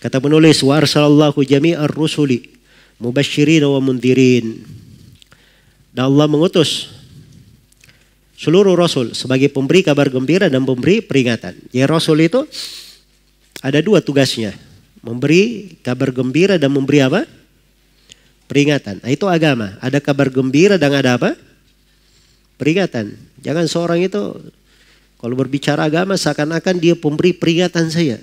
Kata penulis, wa arsalallahu jami'ar rusuli mubasyirin wa mundirin. Dan Allah mengutus seluruh rasul sebagai pemberi kabar gembira dan pemberi peringatan. Ya rasul itu ada dua tugasnya. Memberi kabar gembira dan memberi apa? Peringatan. Nah, itu agama. Ada kabar gembira dan ada apa? Peringatan. Jangan seorang itu kalau berbicara agama seakan-akan dia pemberi peringatan saya.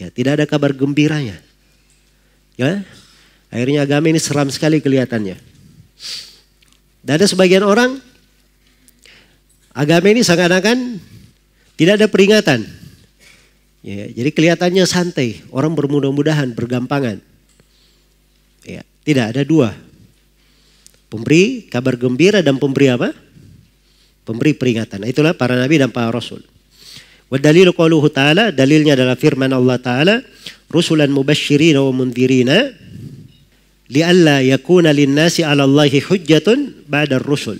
Ya, tidak ada kabar gembiranya. Ya, akhirnya agama ini seram sekali kelihatannya. Dan ada sebagian orang agama ini seakan-akan tidak ada peringatan. Ya, jadi kelihatannya santai, orang bermudah-mudahan, bergampangan. Ya, tidak ada dua. Pemberi kabar gembira dan pemberi apa? Pemberi peringatan. Itulah para nabi dan para rasul. Wa dalilu ta'ala, dalilnya adalah firman Allah Ta'ala, rusulan mubashirina wa mundhirina li'alla yakuna linnasi nasi 'ala Allahi hujjatun ba'da rusul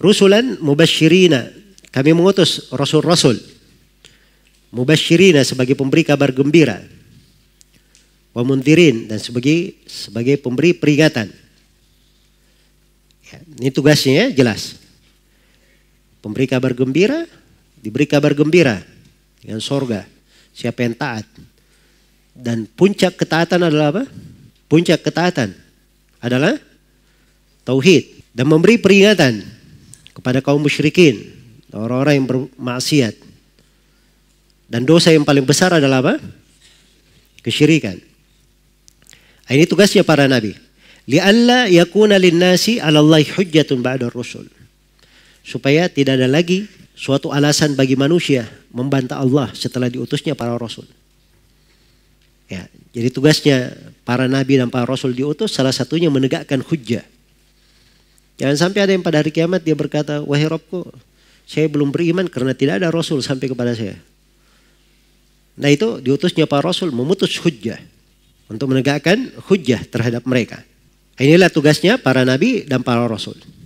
Rusulan mubashirina kami mengutus rasul-rasul mubashirina sebagai pemberi kabar gembira wa mundhirin dan sebagai sebagai pemberi peringatan. Ya, ini tugasnya ya, jelas. Pemberi kabar gembira, diberi kabar gembira dengan sorga. Siapa yang taat. Dan puncak ketaatan adalah apa? Puncak ketaatan adalah tauhid dan memberi peringatan kepada kaum musyrikin, orang-orang yang bermaksiat. Dan dosa yang paling besar adalah apa? Kesyirikan. Nah, ini tugasnya para nabi. Li'alla yakuna linnasi 'ala Allah hujjatun ba'da rusul. Supaya tidak ada lagi suatu alasan bagi manusia membantah Allah setelah diutusnya para rasul. Ya, jadi tugasnya para nabi dan para rasul diutus salah satunya menegakkan hujjah. Jangan sampai ada yang pada hari kiamat dia berkata, wahai Robku, saya belum beriman karena tidak ada rasul sampai kepada saya. Nah itu diutusnya para rasul memutus hujjah untuk menegakkan hujjah terhadap mereka. Inilah tugasnya para nabi dan para rasul.